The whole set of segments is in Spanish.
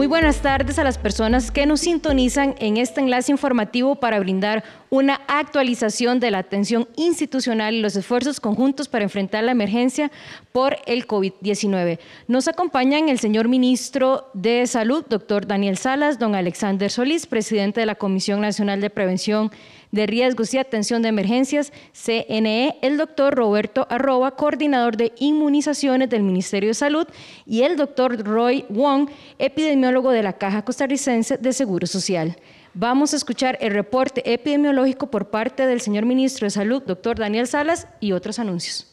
Muy buenas tardes a las personas que nos sintonizan en este enlace informativo para brindar una actualización de la atención institucional y los esfuerzos conjuntos para enfrentar la emergencia por el COVID-19. Nos acompañan el señor ministro de Salud, doctor Daniel Salas, don Alexander Solís, presidente de la Comisión Nacional de Prevención de Riesgos y Atención de Emergencias, CNE, el doctor Roberto Arroba, coordinador de inmunizaciones del Ministerio de Salud, y el doctor Roy Wong, epidemiólogo de la Caja Costarricense de Seguro Social. Vamos a escuchar el reporte epidemiológico por parte del señor ministro de Salud, doctor Daniel Salas, y otros anuncios.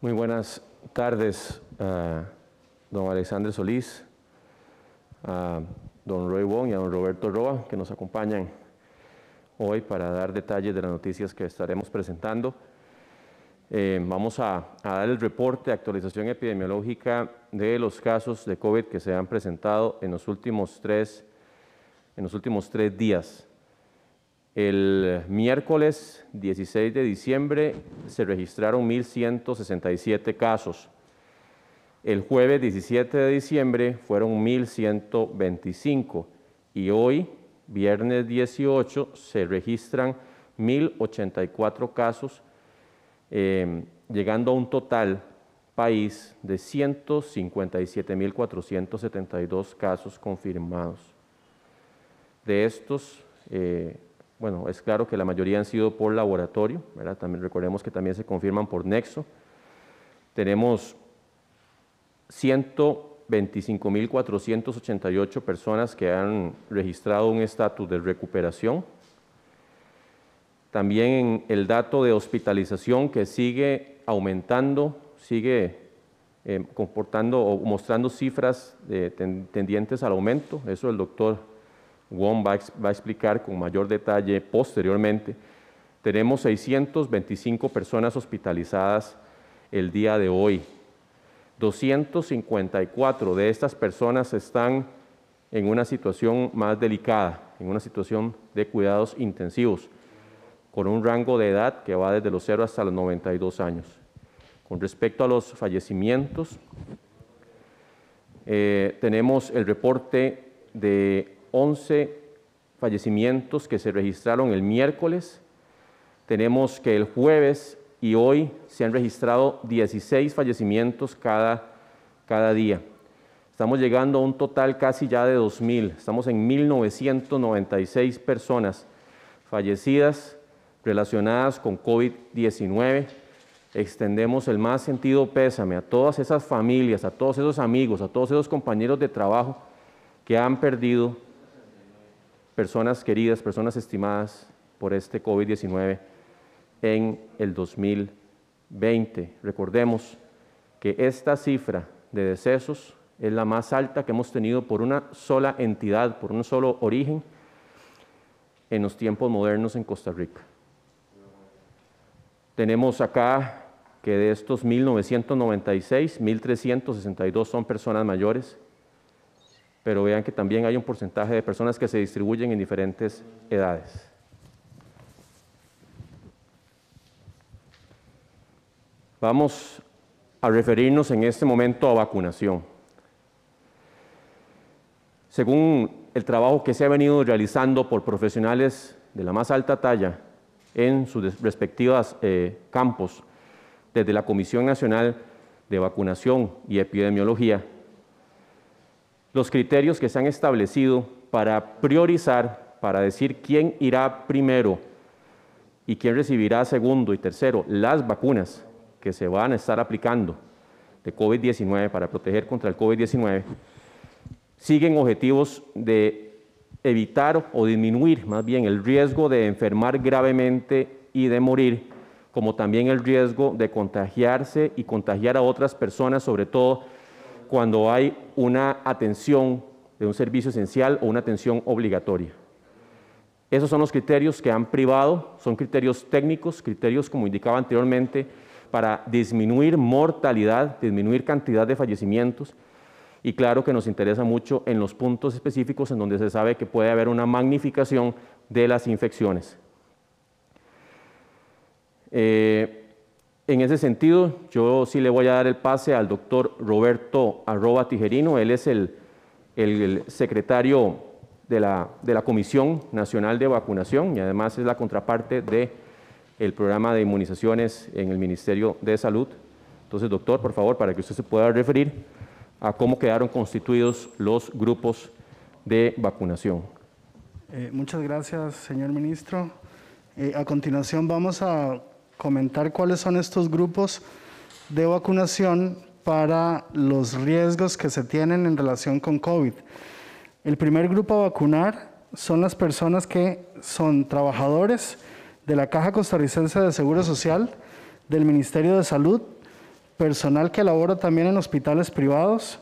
Muy buenas tardes, eh, don Alexandre Solís, a don Roy Wong y a don Roberto Roa, que nos acompañan hoy para dar detalles de las noticias que estaremos presentando. Eh, vamos a, dar el reporte de actualización epidemiológica de los casos de COVID que se han presentado en los últimos tres, en los últimos tres días. El miércoles 16 de diciembre se registraron 1.167 casos. El jueves 17 de diciembre fueron 1.125 y hoy, viernes 18, se registran 1.084 casos Em, llegando a un total país de 157.472 casos confirmados. De estos, eh, bueno, es claro que la mayoría han sido por laboratorio, ¿verdad? También recordemos que también se confirman por nexo. Tenemos 125.488 personas que han registrado un estatus de recuperación, también el dato de hospitalización que sigue aumentando, sigue eh, comportando o mostrando cifras tendientes al aumento. Eso el doctor Wong va a explicar con mayor detalle posteriormente. Tenemos 625 personas hospitalizadas el día de hoy. 254 de estas personas están en una situación más delicada, en una situación de cuidados intensivos con un rango de edad que va desde los 0 hasta los 92 años. Con respecto a los fallecimientos, eh, tenemos el reporte de 11 fallecimientos que se registraron el miércoles. Tenemos que el jueves y hoy se han registrado 16 fallecimientos cada, cada día. Estamos llegando a un total casi ya de 2.000. Estamos en 1.996 personas fallecidas relacionadas con COVID-19. Extendemos el más sentido pésame a todas esas familias, a todos esos amigos, a todos esos compañeros de trabajo que han perdido personas queridas, personas estimadas por este COVID-19 en el 2020. Recordemos que esta cifra de decesos es la más alta que hemos tenido por una sola entidad, por un solo origen en los tiempos modernos en Costa Rica. Tenemos acá que de estos 1996, 1362 son personas mayores, pero vean que también hay un porcentaje de personas que se distribuyen en diferentes edades. Vamos a referirnos en este momento a vacunación. Según el trabajo que se ha venido realizando por profesionales de la más alta talla en sus respectivos eh, campos, desde la Comisión Nacional de Vacunación y Epidemiología, los criterios que se han establecido para priorizar, para decir quién irá primero y quién recibirá segundo y tercero las vacunas que se van a estar aplicando de COVID-19 para proteger contra el COVID-19, siguen objetivos de evitar o disminuir más bien el riesgo de enfermar gravemente y de morir, como también el riesgo de contagiarse y contagiar a otras personas, sobre todo cuando hay una atención de un servicio esencial o una atención obligatoria. Esos son los criterios que han privado, son criterios técnicos, criterios como indicaba anteriormente, para disminuir mortalidad, disminuir cantidad de fallecimientos, y claro que nos interesa mucho en los puntos específicos en donde se sabe que puede haber una magnificación de las infecciones. Eh, en ese sentido, yo sí le voy a dar el pase al doctor Roberto Arroba Tijerino, él es el, secretario de la, Comisión Nacional de Vacunación y además es la contraparte del programa de inmunizaciones en el Ministerio de Salud. Entonces, doctor, por favor, para que usted se pueda referir a cómo quedaron constituidos los grupos de vacunación. Eh, muchas gracias, señor ministro. Eh, a continuación vamos a comentar cuáles son estos grupos de vacunación para los riesgos que se tienen en relación con COVID. El primer grupo a vacunar son las personas que son trabajadores de la Caja Costarricense de Seguro Social, del Ministerio de Salud, personal que labora también en hospitales privados,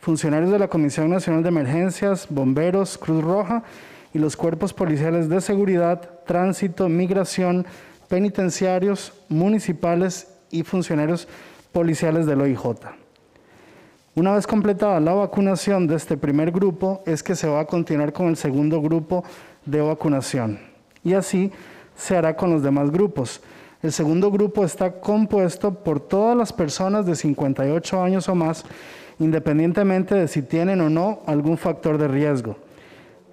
funcionarios de la Comisión Nacional de Emergencias, bomberos, Cruz Roja y los cuerpos policiales de seguridad, tránsito, migración, penitenciarios, municipales y funcionarios policiales del OIJ. Una vez completada la vacunación de este primer grupo, es que se va a continuar con el segundo grupo de vacunación. Y así se hará con los demás grupos. El segundo grupo está compuesto por todas las personas de 58 años o más, independientemente de si tienen o no algún factor de riesgo.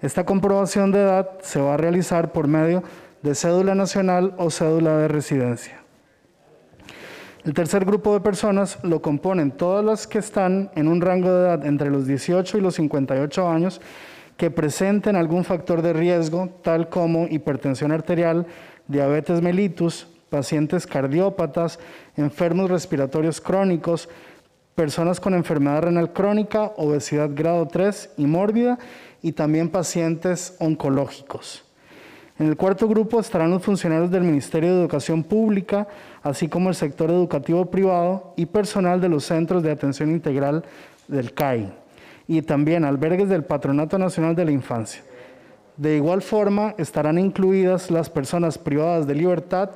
Esta comprobación de edad se va a realizar por medio de cédula nacional o cédula de residencia. El tercer grupo de personas lo componen todas las que están en un rango de edad entre los 18 y los 58 años que presenten algún factor de riesgo, tal como hipertensión arterial, diabetes mellitus, pacientes cardiópatas, enfermos respiratorios crónicos, personas con enfermedad renal crónica, obesidad grado 3 y mórbida, y también pacientes oncológicos. En el cuarto grupo estarán los funcionarios del Ministerio de Educación Pública, así como el sector educativo privado y personal de los centros de atención integral del CAI, y también albergues del Patronato Nacional de la Infancia. De igual forma, estarán incluidas las personas privadas de libertad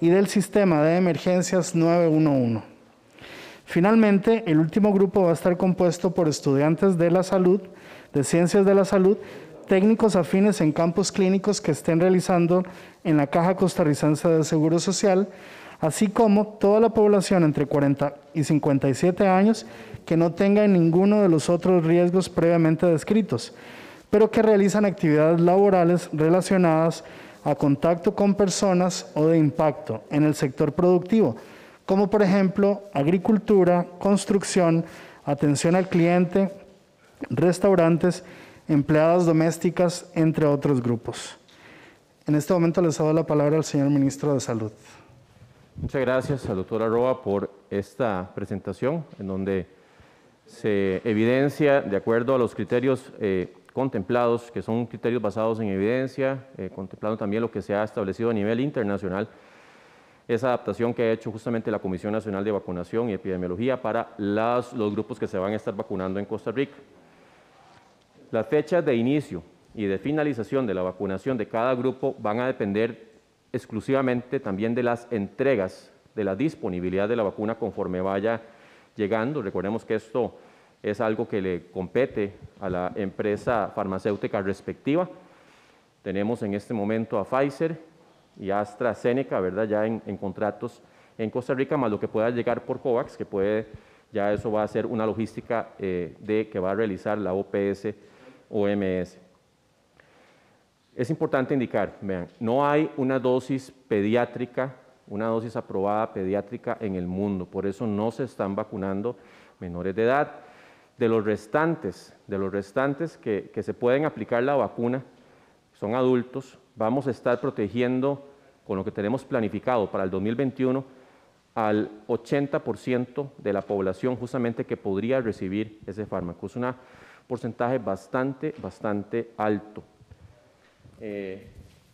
y del sistema de emergencias 911. Finalmente, el último grupo va a estar compuesto por estudiantes de la salud, de ciencias de la salud, técnicos afines en campos clínicos que estén realizando en la Caja Costarricense de Seguro Social, así como toda la población entre 40 y 57 años que no tenga ninguno de los otros riesgos previamente descritos, pero que realizan actividades laborales relacionadas a contacto con personas o de impacto en el sector productivo, como por ejemplo agricultura, construcción, atención al cliente, restaurantes, empleadas domésticas, entre otros grupos. En este momento les doy la palabra al señor ministro de Salud. Muchas gracias doctora doctor por esta presentación en donde se evidencia, de acuerdo a los criterios eh, contemplados, que son criterios basados en evidencia, eh, contemplando también lo que se ha establecido a nivel internacional, esa adaptación que ha hecho justamente la Comisión Nacional de Vacunación y Epidemiología para los grupos que se van a estar vacunando en Costa Rica. Las fechas de inicio y de finalización de la vacunación de cada grupo van a depender exclusivamente también de las entregas, de la disponibilidad de la vacuna conforme vaya llegando. Recordemos que esto es algo que le compete a la empresa farmacéutica respectiva. Tenemos en este momento a Pfizer y AstraZeneca, ¿verdad? Ya en, contratos en Costa Rica, más lo que pueda llegar por COVAX, que puede, ya eso va a ser una logística eh, de que va a realizar la OPS OMS. Es importante indicar, vean, no hay una dosis pediátrica, una dosis aprobada pediátrica en el mundo, por eso no se están vacunando menores de edad. De los restantes, de los restantes que, se pueden aplicar la vacuna, son adultos, vamos a estar protegiendo con lo que tenemos planificado para el 2021 al 80% de la población justamente que podría recibir ese fármaco. Es un porcentaje bastante, bastante alto. Eh,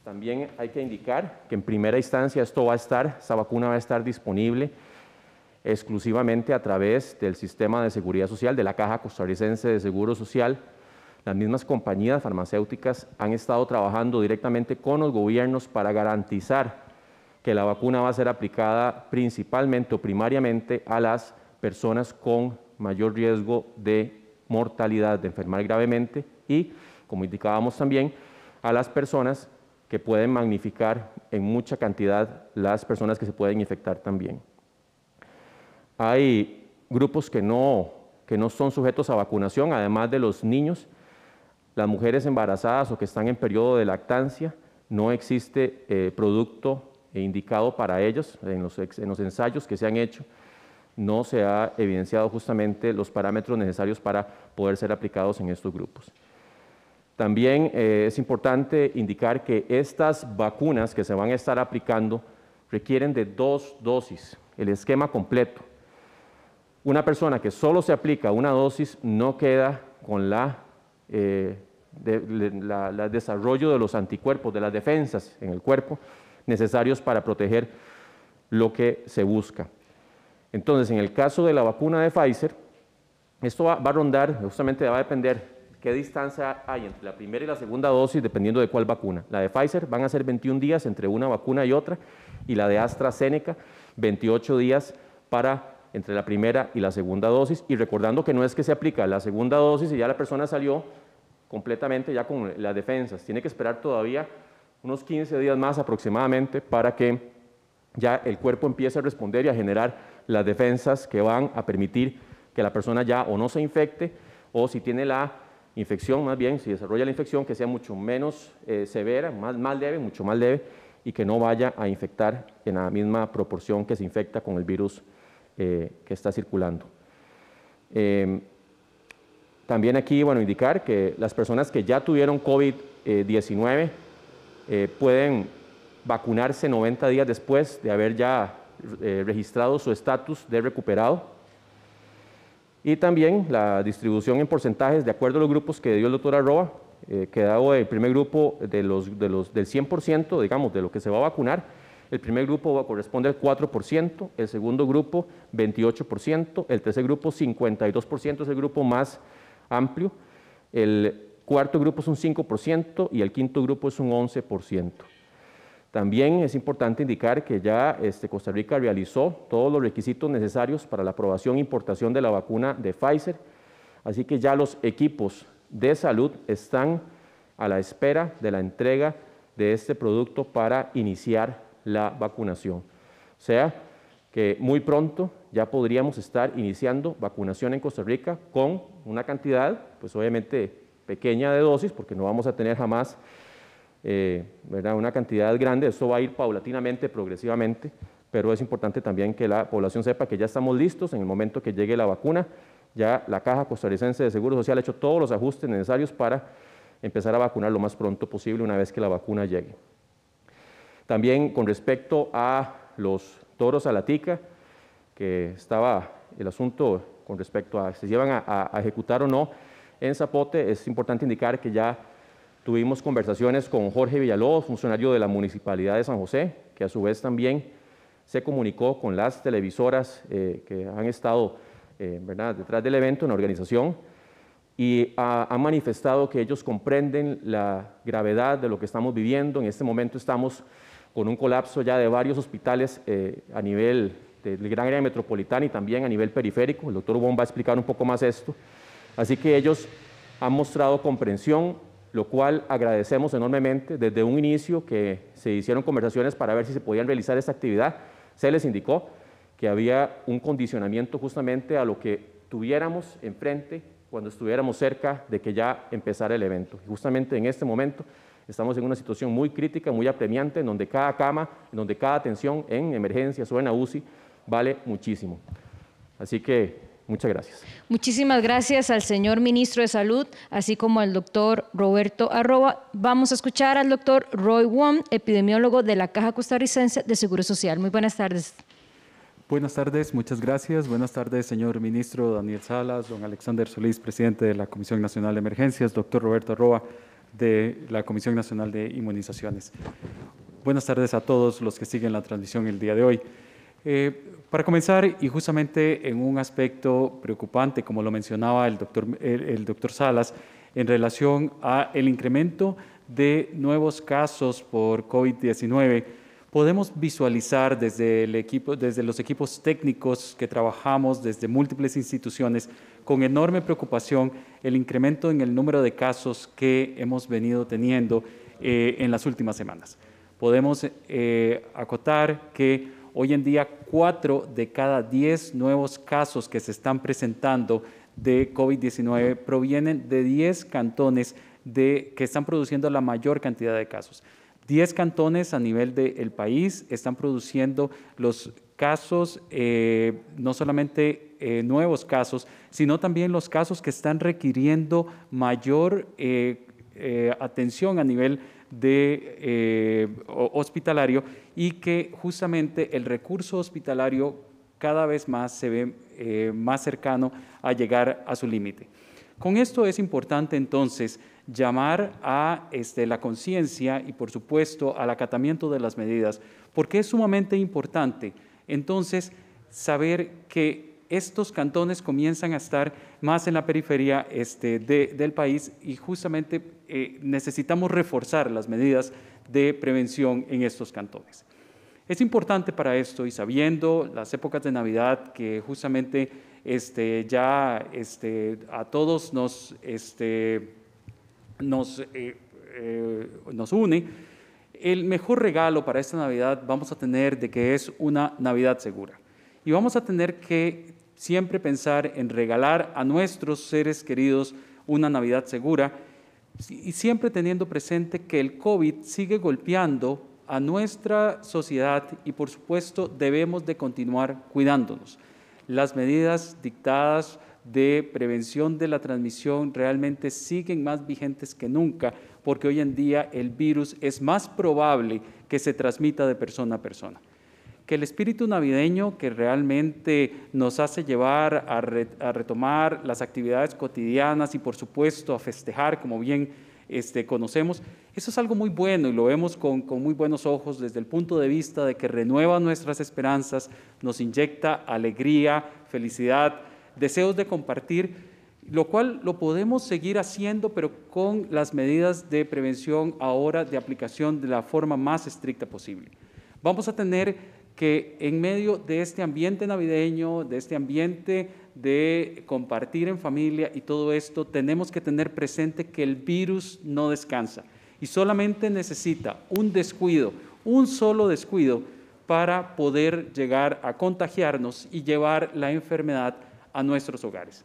también hay que indicar que en primera instancia esto va a estar, esa vacuna va a estar disponible exclusivamente a través del sistema de seguridad social, de la Caja Costarricense de Seguro Social. Las mismas compañías farmacéuticas han estado trabajando directamente con los gobiernos para garantizar que la vacuna va a ser aplicada principalmente o primariamente a las personas con mayor riesgo de mortalidad, de enfermar gravemente y, como indicábamos también, a las personas que pueden magnificar en mucha cantidad las personas que se pueden infectar también. Hay grupos que no, que no son sujetos a vacunación, además de los niños, las mujeres embarazadas o que están en periodo de lactancia, no existe eh, producto indicado para ellos en los, ensayos que se han hecho no se ha evidenciado justamente los parámetros necesarios para poder ser aplicados en estos grupos. También eh, es importante indicar que estas vacunas que se van a estar aplicando requieren de dos dosis, el esquema completo. Una persona que solo se aplica una dosis no queda con eh, la, desarrollo de los anticuerpos, de las defensas en el cuerpo necesarios para proteger lo que se busca. Entonces, en el caso de la vacuna de Pfizer, esto va, va a rondar, justamente va a depender qué distancia hay entre la primera y la segunda dosis, dependiendo de cuál vacuna. La de Pfizer van a ser 21 días entre una vacuna y otra, y la de AstraZeneca 28 días para entre la primera y la segunda dosis. Y recordando que no es que se aplica la segunda dosis y ya la persona salió completamente ya con las defensas. Tiene que esperar todavía unos 15 días más aproximadamente para que ya el cuerpo empiece a responder y a generar las defensas que van a permitir que la persona ya o no se infecte o si tiene la infección, más bien, si desarrolla la infección, que sea mucho menos eh, severa, más, más leve, mucho más leve y que no vaya a infectar en la misma proporción que se infecta con el virus eh, que está circulando. Em, también aquí, bueno, indicar que las personas que ya tuvieron COVID-19 eh, pueden vacunarse 90 días después de haber ya eh, registrado su estatus de recuperado. Y también la distribución en porcentajes de acuerdo a los grupos que dio el doctor Arroba, quedado el primer grupo de los, del 100%, digamos, de lo que se va a vacunar, el primer grupo va a corresponder al 4%, el segundo grupo 28%, el tercer grupo 52% es el grupo más amplio, el cuarto grupo es un 5% y el quinto grupo es un 11%. También es importante indicar que ya este, Costa Rica realizó todos los requisitos necesarios para la aprobación e importación de la vacuna de Pfizer, así que ya los equipos de salud están a la espera de la entrega de este producto para iniciar la vacunación. O sea, que muy pronto ya podríamos estar iniciando vacunación en Costa Rica con una cantidad, pues obviamente pequeña de dosis, porque no vamos a tener jamás eh, una cantidad grande, esto va a ir paulatinamente, progresivamente, pero es importante también que la población sepa que ya estamos listos en el momento que llegue la vacuna, ya la Caja Costarricense de Seguro Social ha hecho todos los ajustes necesarios para empezar a vacunar lo más pronto posible una vez que la vacuna llegue. También con respecto a los toros a la tica, que estaba el asunto con respecto a si se llevan a, ejecutar o no en Zapote, es importante indicar que ya tuvimos conversaciones con Jorge Villalobos, funcionario de la Municipalidad de San José, que a su vez también se comunicó con las televisoras eh, que han estado eh, detrás del evento en la organización y han manifestado que ellos comprenden la gravedad de lo que estamos viviendo. En este momento estamos con un colapso ya de varios hospitales eh, a nivel del gran área metropolitana y también a nivel periférico. El doctor Ubón va a explicar un poco más esto. Así que ellos han mostrado comprensión, lo cual agradecemos enormemente. Desde un inicio que se hicieron conversaciones para ver si se podían realizar esta actividad, se les indicó que había un condicionamiento justamente a lo que tuviéramos enfrente cuando estuviéramos cerca de que ya empezara el evento. justamente en este momento Estamos en una situación muy crítica, muy apremiante, en donde cada cama, en donde cada atención en emergencias o en la UCI vale muchísimo. Así que Muchas gracias. Muchísimas gracias al señor ministro de Salud, así como al doctor Roberto Arroba. Vamos a escuchar al doctor Roy Wong, epidemiólogo de la Caja Costarricense de Seguro Social. Muy buenas tardes. Buenas tardes, muchas gracias. Buenas tardes, señor ministro Daniel Salas, don Alexander Solís, presidente de la Comisión Nacional de Emergencias, doctor Roberto Arroba, de la Comisión Nacional de Inmunizaciones. Buenas tardes a todos los que siguen la transmisión el día de hoy. Eh, para comenzar, y justamente en un aspecto preocupante, como lo mencionaba el doctor, el, Salas, en relación al incremento de nuevos casos por COVID-19, podemos visualizar desde, el equipo, desde los equipos técnicos que trabajamos desde múltiples instituciones con enorme preocupación el incremento en el número de casos que hemos venido teniendo eh, en las últimas semanas. Podemos eh, acotar que hoy en día cuatro de cada diez nuevos casos que se están presentando de COVID-19 provienen de diez cantones de, que están produciendo la mayor cantidad de casos. Diez cantones a nivel del país están produciendo los casos eh, no solamente eh, nuevos casos, sino también los casos que están requiriendo mayor eh, eh, atención a nivel de hospitalario y que justamente el recurso hospitalario cada vez más se ve más cercano a llegar a su límite. Con esto es importante entonces llamar a este, la conciencia y por supuesto al acatamiento de las medidas, porque es sumamente importante entonces saber que estos cantones comienzan a estar más en la periferia este, del país y justamente eh, necesitamos reforzar las medidas de prevención en estos cantones. Es importante para esto y sabiendo las épocas de Navidad que justamente este, ya este, a todos nos, este, nos, eh, eh, nos une, el mejor regalo para esta Navidad vamos a tener de que es una Navidad segura. Y vamos a tener que siempre pensar en regalar a nuestros seres queridos una Navidad segura y siempre teniendo presente que el COVID sigue golpeando a nuestra sociedad y por supuesto debemos de continuar cuidándonos. Las medidas dictadas de prevención de la transmisión realmente siguen más vigentes que nunca porque hoy en día el virus es más probable que se transmita de persona a persona que el espíritu navideño que realmente nos hace llevar a, retomar las actividades cotidianas y por supuesto a festejar, como bien este, conocemos, eso es algo muy bueno y lo vemos con, con muy buenos ojos desde el punto de vista de que renueva nuestras esperanzas, nos inyecta alegría, felicidad, deseos de compartir lo cual lo podemos seguir haciendo, pero con las medidas de prevención ahora de aplicación de la forma más estricta posible. Vamos a tener que en medio de este ambiente navideño, de este ambiente de compartir en familia y todo esto, tenemos que tener presente que el virus no descansa y solamente necesita un descuido, un solo descuido para poder llegar a contagiarnos y llevar la enfermedad a nuestros hogares.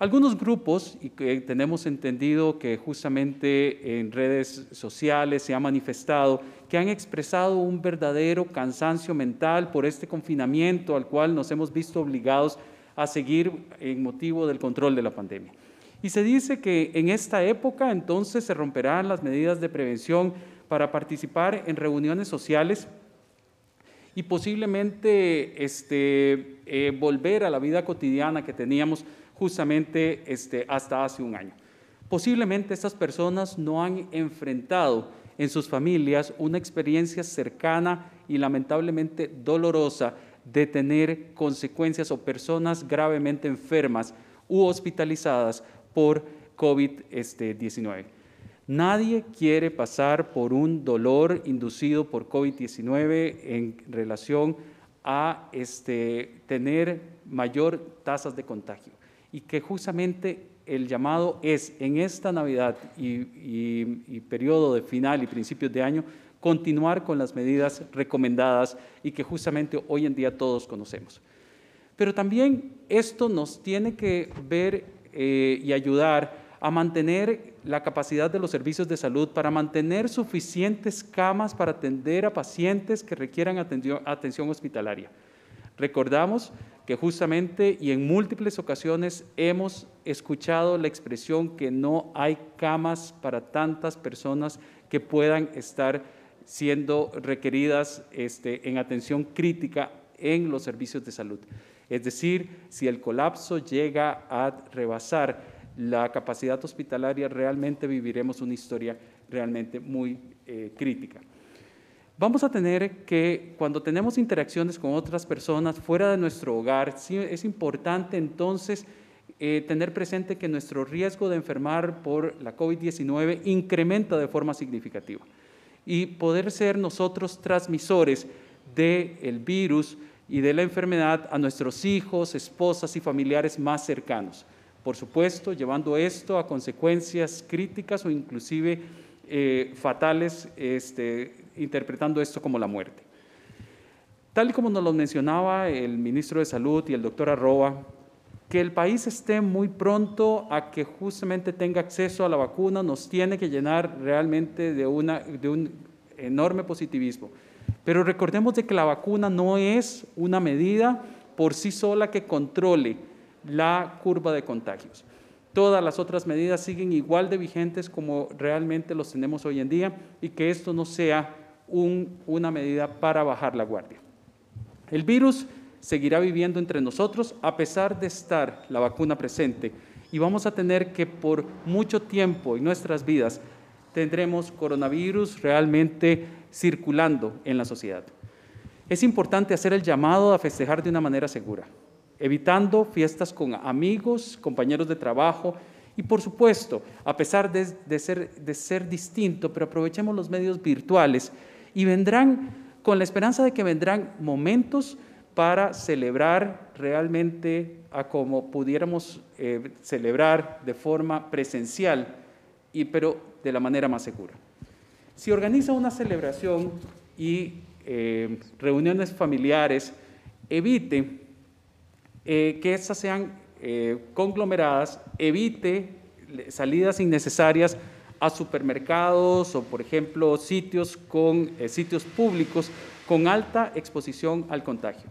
Algunos grupos, y que tenemos entendido que justamente en redes sociales se ha manifestado, que han expresado un verdadero cansancio mental por este confinamiento al cual nos hemos visto obligados a seguir en motivo del control de la pandemia. Y se dice que en esta época entonces se romperán las medidas de prevención para participar en reuniones sociales y posiblemente este, eh, volver a la vida cotidiana que teníamos justamente este, hasta hace un año. Posiblemente estas personas no han enfrentado en sus familias una experiencia cercana y lamentablemente dolorosa de tener consecuencias o personas gravemente enfermas u hospitalizadas por COVID-19. Este, Nadie quiere pasar por un dolor inducido por COVID-19 en relación a este, tener mayor tasas de contagio y que justamente el llamado es en esta Navidad y, periodo de final y principios de año continuar con las medidas recomendadas y que justamente hoy en día todos conocemos. Pero también esto nos tiene que ver eh, y ayudar a mantener la capacidad de los servicios de salud, para mantener suficientes camas para atender a pacientes que requieran atención hospitalaria. Recordamos que justamente y en múltiples ocasiones hemos escuchado la expresión que no hay camas para tantas personas que puedan estar siendo requeridas este, en atención crítica en los servicios de salud. Es decir, si el colapso llega a rebasar la capacidad hospitalaria, realmente viviremos una historia realmente muy eh, crítica vamos a tener que, cuando tenemos interacciones con otras personas fuera de nuestro hogar, es importante entonces eh, tener presente que nuestro riesgo de enfermar por la COVID-19 incrementa de forma significativa y poder ser nosotros transmisores del virus y de la enfermedad a nuestros hijos, esposas y familiares más cercanos. Por supuesto, llevando esto a consecuencias críticas o inclusive eh, fatales este, interpretando esto como la muerte. Tal y como nos lo mencionaba el ministro de Salud y el doctor Arroba, que el país esté muy pronto a que justamente tenga acceso a la vacuna nos tiene que llenar realmente de, una, de un enorme positivismo. Pero recordemos de que la vacuna no es una medida por sí sola que controle la curva de contagios. Todas las otras medidas siguen igual de vigentes como realmente los tenemos hoy en día y que esto no sea una medida para bajar la guardia. El virus seguirá viviendo entre nosotros a pesar de estar la vacuna presente y vamos a tener que por mucho tiempo en nuestras vidas tendremos coronavirus realmente circulando en la sociedad. Es importante hacer el llamado a festejar de una manera segura, evitando fiestas con amigos, compañeros de trabajo y por supuesto, a pesar de, ser, de ser distinto, pero aprovechemos los medios virtuales y vendrán con la esperanza de que vendrán momentos para celebrar realmente a como pudiéramos eh, celebrar de forma presencial, y, pero de la manera más segura. Si organiza una celebración y eh, reuniones familiares, evite eh, que esas sean conglomeradas, evite salidas innecesarias, a supermercados o, por ejemplo, sitios, con, eh, sitios públicos con alta exposición al contagio.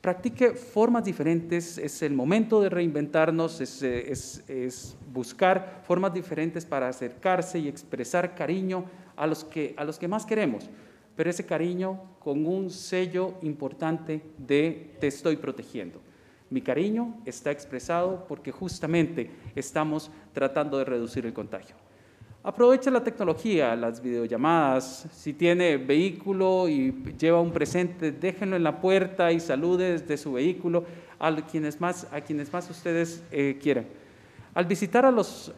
Practique formas diferentes, es el momento de reinventarnos, eh, es, es buscar formas diferentes para acercarse y expresar cariño a los que, a los que más queremos, pero ese cariño con un sello importante de te estoy protegiendo. Mi cariño está expresado porque justamente estamos tratando de reducir el contagio. Aprovecha la tecnología, las videollamadas. Si tiene vehículo y lleva un presente, déjenlo en la puerta y salude desde su vehículo a quienes más, ustedes eh, quieran. Al visitar a los,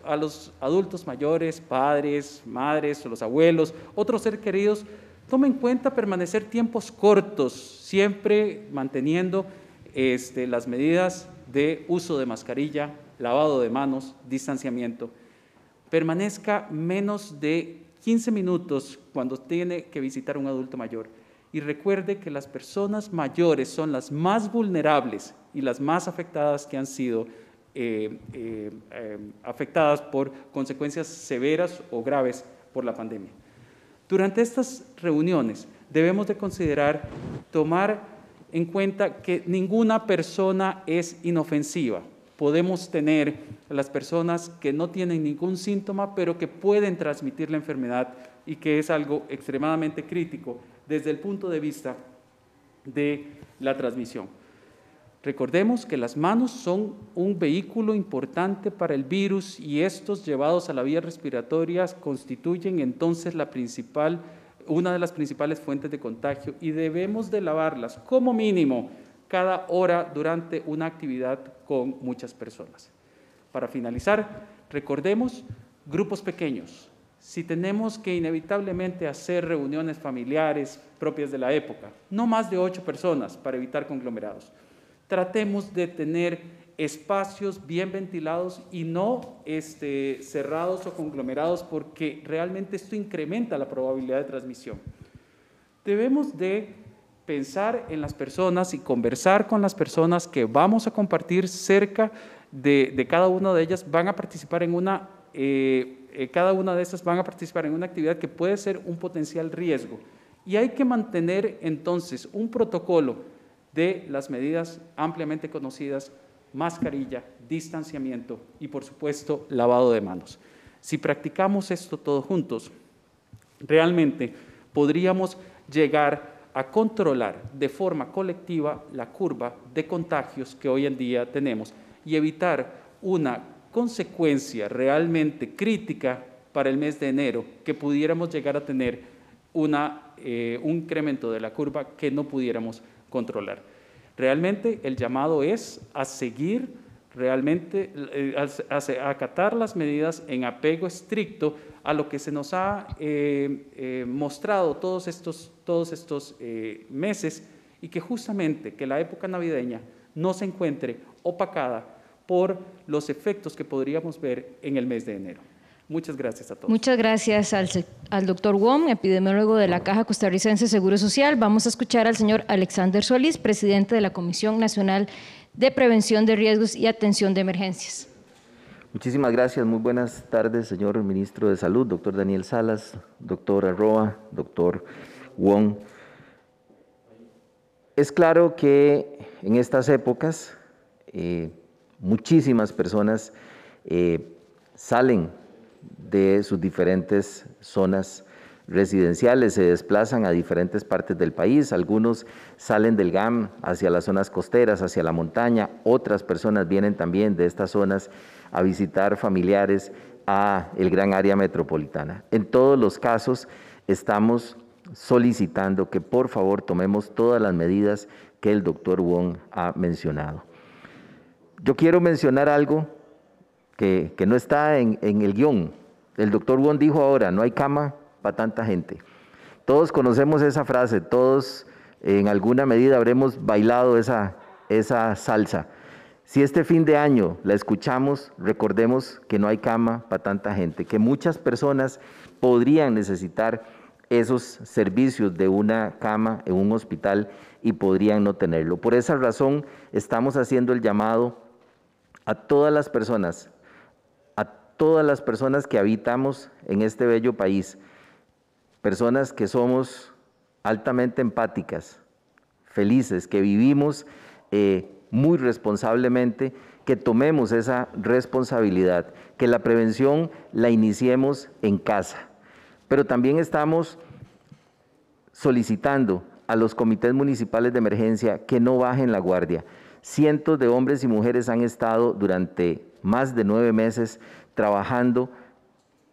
adultos mayores, padres, madres, los abuelos, otros ser queridos, tome en cuenta permanecer tiempos cortos, siempre manteniendo este, las medidas de uso de mascarilla, lavado de manos, distanciamiento permanezca menos de 15 minutos cuando tiene que visitar a un adulto mayor. Y recuerde que las personas mayores son las más vulnerables y las más afectadas que han sido eh, eh, eh, afectadas por consecuencias severas o graves por la pandemia. Durante estas reuniones debemos de considerar tomar en cuenta que ninguna persona es inofensiva podemos tener las personas que no tienen ningún síntoma, pero que pueden transmitir la enfermedad y que es algo extremadamente crítico desde el punto de vista de la transmisión. Recordemos que las manos son un vehículo importante para el virus y estos llevados a la vía respiratoria constituyen entonces la una de las principales fuentes de contagio y debemos de lavarlas como mínimo cada hora durante una actividad con muchas personas. Para finalizar, recordemos grupos pequeños. Si tenemos que inevitablemente hacer reuniones familiares propias de la época, no más de ocho personas para evitar conglomerados. Tratemos de tener espacios bien ventilados y no este, cerrados o conglomerados porque realmente esto incrementa la probabilidad de transmisión. Debemos de pensar en las personas y conversar con las personas que vamos a compartir cerca de, cada una de ellas, van a participar en una, eh, eh, cada una de esas van a participar en una actividad que puede ser un potencial riesgo. Y hay que mantener entonces un protocolo de las medidas ampliamente conocidas, mascarilla, distanciamiento y por supuesto lavado de manos. Si practicamos esto todos juntos, realmente podríamos llegar a controlar de forma colectiva la curva de contagios que hoy en día tenemos y evitar una consecuencia realmente crítica para el mes de enero, que pudiéramos llegar a tener eh, un incremento de la curva que no pudiéramos controlar. Realmente el llamado es a seguir realmente eh, acatar las medidas en apego estricto a lo que se nos ha eh, eh, mostrado todos estos, todos estos meses y que justamente que la época navideña no se encuentre opacada por los efectos que podríamos ver en el mes de enero. Muchas gracias a todos. Muchas gracias al, doctor Wong, epidemiólogo de la Caja Costarricense Seguro Social. Vamos a escuchar al señor Alexander Solís, presidente de la Comisión Nacional de de prevención de riesgos y atención de emergencias. Muchísimas gracias. Muy buenas tardes, señor ministro de Salud, doctor Daniel Salas, doctor Arroa, doctor Wong. Es claro que en estas épocas eh, muchísimas personas eh, salen de sus diferentes zonas residenciales se desplazan a diferentes partes del país, algunos salen del GAM hacia las zonas costeras, hacia la montaña, otras personas vienen también de estas zonas a visitar familiares a el gran área metropolitana. En todos los casos estamos solicitando que por favor tomemos todas las medidas que el doctor Wong ha mencionado. Yo quiero mencionar algo que, no está en, en el guión. El doctor Wong dijo ahora, no hay cama para tanta gente. Todos conocemos esa frase, todos en alguna medida habremos bailado esa, esa salsa. Si este fin de año la escuchamos, recordemos que no hay cama para tanta gente, que muchas personas podrían necesitar esos servicios de una cama en un hospital y podrían no tenerlo. Por esa razón estamos haciendo el llamado a todas las personas, a todas las personas que habitamos en este bello país, personas que somos altamente empáticas, felices, que vivimos eh, muy responsablemente, que tomemos esa responsabilidad, que la prevención la iniciemos en casa. Pero también estamos solicitando a los comités municipales de emergencia que no bajen la guardia. Cientos de hombres y mujeres han estado durante más de nueve meses trabajando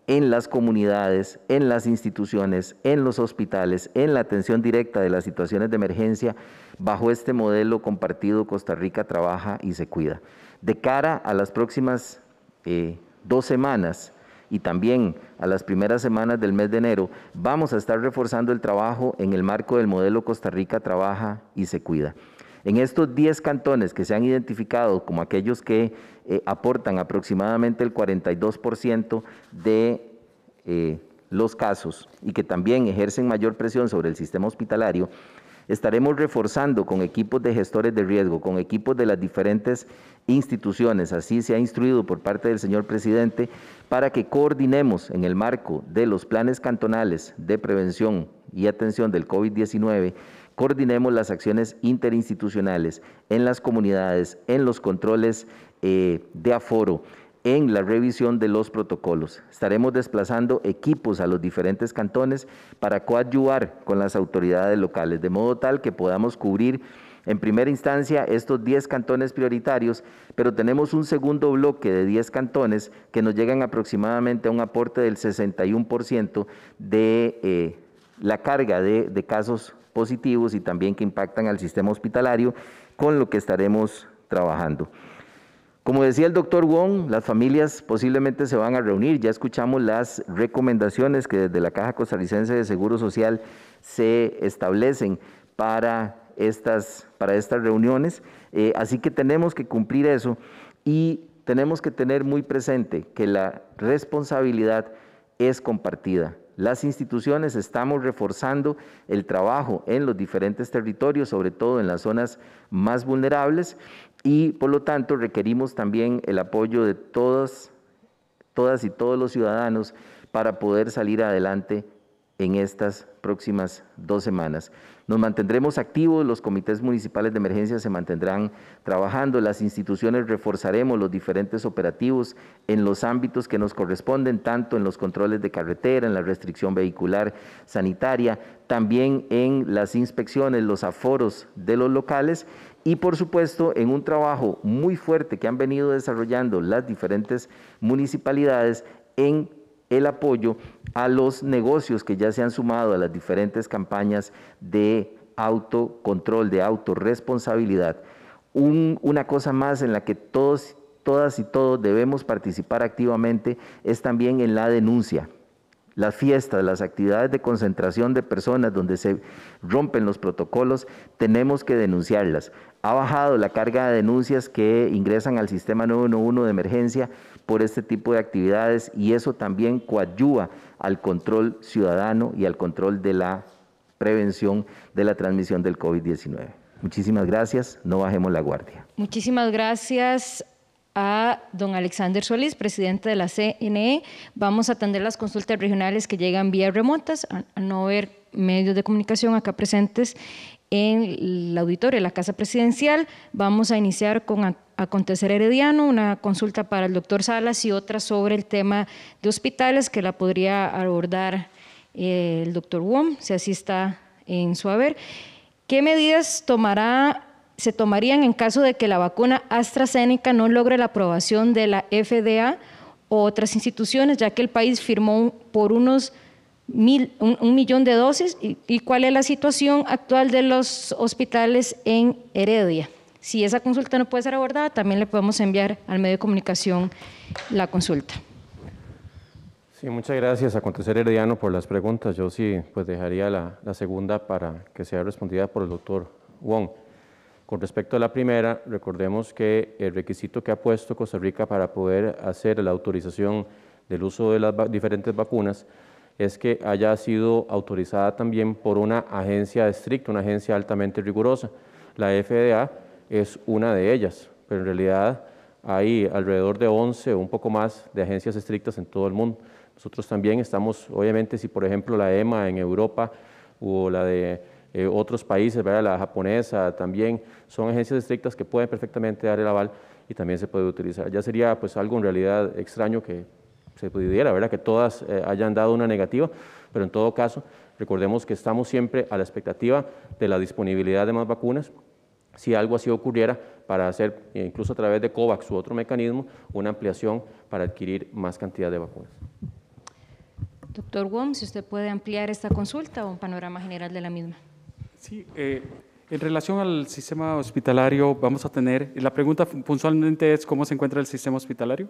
en las comunidades, en las instituciones, en los hospitales, en la atención directa de las situaciones de emergencia, bajo este modelo compartido Costa Rica trabaja y se cuida. De cara a las próximas eh, dos semanas y también a las primeras semanas del mes de enero, vamos a estar reforzando el trabajo en el marco del modelo Costa Rica trabaja y se cuida. En estos 10 cantones que se han identificado como aquellos que eh, aportan aproximadamente el 42% de eh, los casos y que también ejercen mayor presión sobre el sistema hospitalario, estaremos reforzando con equipos de gestores de riesgo, con equipos de las diferentes instituciones, así se ha instruido por parte del señor presidente, para que coordinemos en el marco de los planes cantonales de prevención y atención del COVID-19 coordinemos las acciones interinstitucionales en las comunidades, en los controles eh, de aforo en la revisión de los protocolos. Estaremos desplazando equipos a los diferentes cantones para coadyuvar con las autoridades locales, de modo tal que podamos cubrir en primera instancia estos 10 cantones prioritarios, pero tenemos un segundo bloque de 10 cantones que nos llegan aproximadamente a un aporte del 61% de eh, la carga de casos positivos y también que impactan al sistema hospitalario, con lo que estaremos trabajando. Como decía el doctor Wong, las familias posiblemente se van a reunir. Ya escuchamos las recomendaciones que desde la Caja Costarricense de Seguro Social se establecen para estas, para estas reuniones. Eh, así que tenemos que cumplir eso y tenemos que tener muy presente que la responsabilidad es compartida. Las instituciones estamos reforzando el trabajo en los diferentes territorios, sobre todo en las zonas más vulnerables, y por lo tanto requerimos también el apoyo de todas, todas y todos los ciudadanos para poder salir adelante en estas próximas dos semanas. Nos mantendremos activos, los comités municipales de emergencia se mantendrán trabajando, las instituciones reforzaremos los diferentes operativos en los ámbitos que nos corresponden, tanto en los controles de carretera, en la restricción vehicular sanitaria, también en las inspecciones, los aforos de los locales y por supuesto, en un trabajo muy fuerte que han venido desarrollando las diferentes municipalidades en el apoyo a los negocios que ya se han sumado a las diferentes campañas de autocontrol, de autorresponsabilidad. una cosa más en la que todos, todas y todos debemos participar activamente es también en la denuncia las fiestas, las actividades de concentración de personas donde se rompen los protocolos, tenemos que denunciarlas. Ha bajado la carga de denuncias que ingresan al sistema 911 de emergencia por este tipo de actividades y eso también coadyuva al control ciudadano y al control de la prevención de la transmisión del COVID-19. Muchísimas gracias, no bajemos la guardia. Muchísimas gracias a don Alexander Solís, presidente de la CNE. Vamos a atender las consultas regionales que llegan vía remotas, a, no ver medios de comunicación acá presentes en la auditorio la Casa Presidencial. Vamos a iniciar con Acontecer Herediano, una consulta para el doctor Salas y otra sobre el tema de hospitales que la podría abordar eh, el doctor Wom, si así está en su haber. ¿Qué medidas tomará se tomarían en caso de que la vacuna AstraZeneca no logre la aprobación de la FDA o otras instituciones, ya que el país firmó por unos mil, un, millón de dosis. Y, cuál es la situación actual de los hospitales en Heredia? Si esa consulta no puede ser abordada, también le podemos enviar al medio de comunicación la consulta. Sí, muchas gracias, Acontecer Herediano, por las preguntas. Yo sí pues dejaría la segunda para que sea respondida por el doctor Wong. Con respecto a la primera, recordemos que el requisito que ha puesto Costa Rica para poder hacer la autorización del uso de las diferentes vacunas es que haya sido autorizada también por una agencia estricta, una agencia altamente rigurosa. La FDA es una de ellas, pero en realidad hay alrededor de 11 o un poco más de agencias estrictas en todo el mundo. Nosotros también estamos, obviamente, si por ejemplo la EMA en Europa o la de eh, otros países, ¿verdad? la japonesa también, son agencias estrictas que pueden perfectamente dar el aval y también se puede utilizar. Ya sería pues algo en realidad extraño que se pudiera, ¿verdad? que todas eh, hayan dado una negativa, pero en todo caso recordemos que estamos siempre a la expectativa de la disponibilidad de más vacunas si algo así ocurriera, para hacer, incluso a través de COVAX u otro mecanismo, una ampliación para adquirir más cantidad de vacunas. Doctor Wong, si usted puede ampliar esta consulta o un panorama general de la misma. Sí, eh, en relación al sistema hospitalario, vamos a tener, la pregunta puntualmente es cómo se encuentra el sistema hospitalario.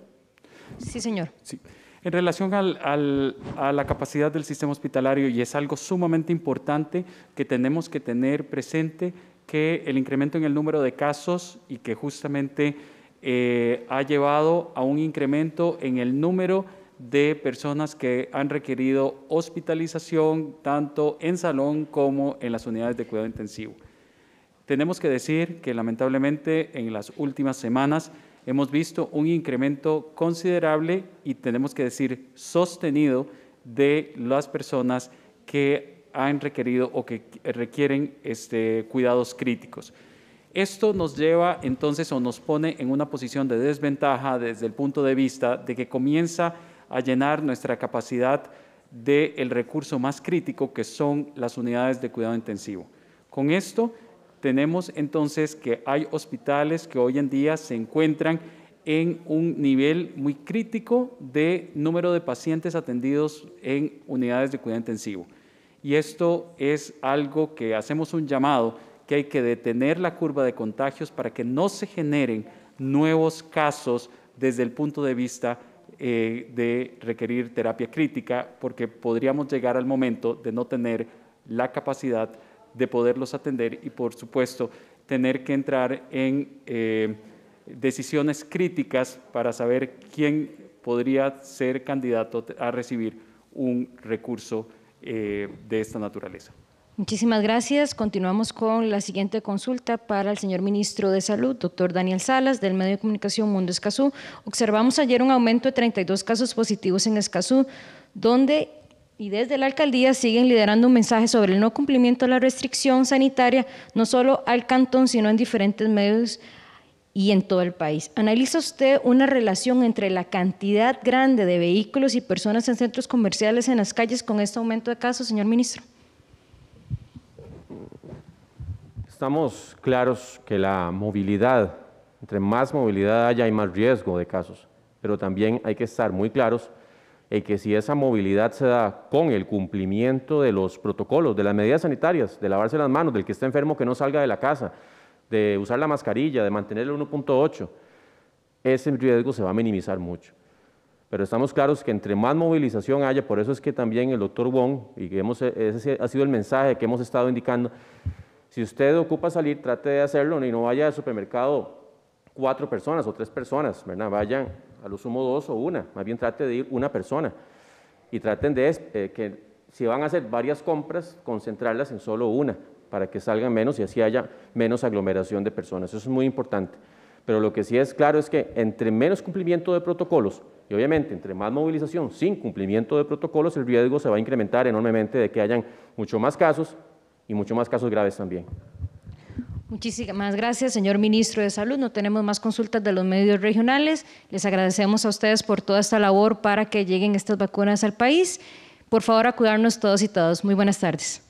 Sí, señor. Sí. En relación a la capacidad del sistema hospitalario, y es algo sumamente importante que tenemos que tener presente, que el incremento en el número de casos y que justamente eh, ha llevado a un incremento en el número de personas que han requerido hospitalización tanto en salón como en las unidades de cuidado intensivo. Tenemos que decir que lamentablemente en las últimas semanas hemos visto un incremento considerable y tenemos que decir sostenido de las personas que han requerido o que requieren este, cuidados críticos. Esto nos lleva entonces o nos pone en una posición de desventaja desde el punto de vista de que comienza a llenar nuestra capacidad del el recurso más crítico que son las unidades de cuidado intensivo. Con esto tenemos entonces que hay hospitales que hoy en día se encuentran en un nivel muy crítico de número de pacientes atendidos en unidades de cuidado intensivo. Y esto es algo que hacemos un llamado, que hay que detener la curva de contagios para que no se generen nuevos casos desde el punto de vista eh, de requerir terapia crítica porque podríamos llegar al momento de no tener la capacidad de poderlos atender y por supuesto tener que entrar en eh, decisiones críticas para saber quién podría ser candidato a recibir un recurso eh, de esta naturaleza. Muchísimas gracias. Continuamos con la siguiente consulta para el señor ministro de Salud, doctor Daniel Salas, del medio de comunicación Mundo Escazú. Observamos ayer un aumento de 32 casos positivos en Escazú, donde y desde la alcaldía siguen liderando un mensaje sobre el no cumplimiento de la restricción sanitaria, no solo al cantón, sino en diferentes medios y en todo el país. ¿Analiza usted una relación entre la cantidad grande de vehículos y personas en centros comerciales en las calles con este aumento de casos, señor ministro? Estamos claros que la movilidad, entre más movilidad haya, hay más riesgo de casos, pero también hay que estar muy claros en que si esa movilidad se da con el cumplimiento de los protocolos, de las medidas sanitarias, de lavarse las manos, del que está enfermo que no salga de la casa, de usar la mascarilla, de mantener el 1.8, ese riesgo se va a minimizar mucho. Pero estamos claros que entre más movilización haya, por eso es que también el doctor Wong, y ese ha sido el mensaje que hemos estado indicando, si usted ocupa salir, trate de hacerlo y no vaya al supermercado cuatro personas o tres personas, Vayan a lo sumo dos o una, más bien trate de ir una persona y traten de eh, que si van a hacer varias compras, concentrarlas en solo una para que salgan menos y así haya menos aglomeración de personas. Eso es muy importante. Pero lo que sí es claro es que entre menos cumplimiento de protocolos y obviamente entre más movilización sin cumplimiento de protocolos, el riesgo se va a incrementar enormemente de que hayan mucho más casos y mucho más casos graves también. Muchísimas gracias, señor ministro de Salud. No tenemos más consultas de los medios regionales. Les agradecemos a ustedes por toda esta labor para que lleguen estas vacunas al país. Por favor, a cuidarnos todos y todas. Muy buenas tardes.